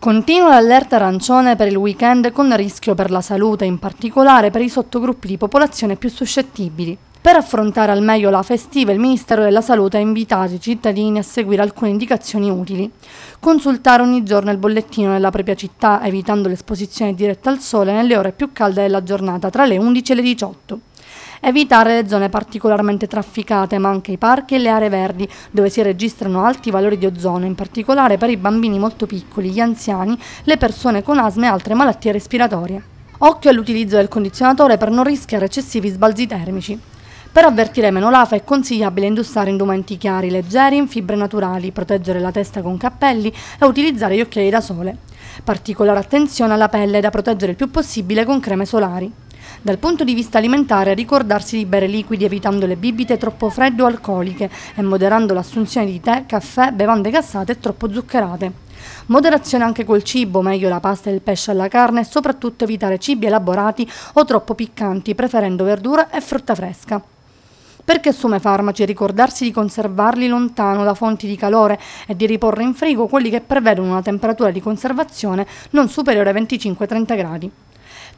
Continua l'allerta arancione per il weekend con rischio per la salute, in particolare per i sottogruppi di popolazione più suscettibili. Per affrontare al meglio la festiva, il Ministero della Salute ha invitato i cittadini a seguire alcune indicazioni utili. Consultare ogni giorno il bollettino nella propria città, evitando l'esposizione diretta al sole nelle ore più calde della giornata, tra le 11 e le 18 evitare le zone particolarmente trafficate, ma anche i parchi e le aree verdi, dove si registrano alti valori di ozono, in particolare per i bambini molto piccoli, gli anziani, le persone con asma e altre malattie respiratorie. Occhio all'utilizzo del condizionatore per non rischiare eccessivi sbalzi termici. Per avvertire meno l'afa è consigliabile indossare indumenti chiari, leggeri, in fibre naturali, proteggere la testa con cappelli e utilizzare gli occhiali da sole. Particolare attenzione alla pelle da proteggere il più possibile con creme solari. Dal punto di vista alimentare, ricordarsi di bere liquidi evitando le bibite troppo fredde o alcoliche e moderando l'assunzione di tè, caffè, bevande gassate e troppo zuccherate. Moderazione anche col cibo, meglio la pasta e il pesce alla carne e soprattutto evitare cibi elaborati o troppo piccanti, preferendo verdura e frutta fresca. Perché assume farmaci, ricordarsi di conservarli lontano da fonti di calore e di riporre in frigo quelli che prevedono una temperatura di conservazione non superiore ai 25-30 gradi.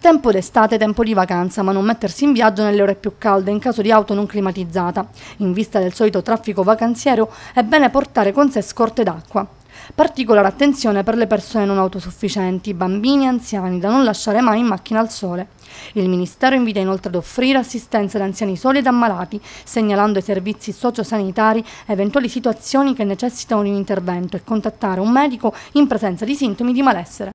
Tempo d'estate, tempo di vacanza, ma non mettersi in viaggio nelle ore più calde in caso di auto non climatizzata. In vista del solito traffico vacanziero è bene portare con sé scorte d'acqua. Particolare attenzione per le persone non autosufficienti, bambini e anziani da non lasciare mai in macchina al sole. Il Ministero invita inoltre ad offrire assistenza ad anziani soli ed ammalati, segnalando ai servizi sociosanitari eventuali situazioni che necessitano di un intervento e contattare un medico in presenza di sintomi di malessere.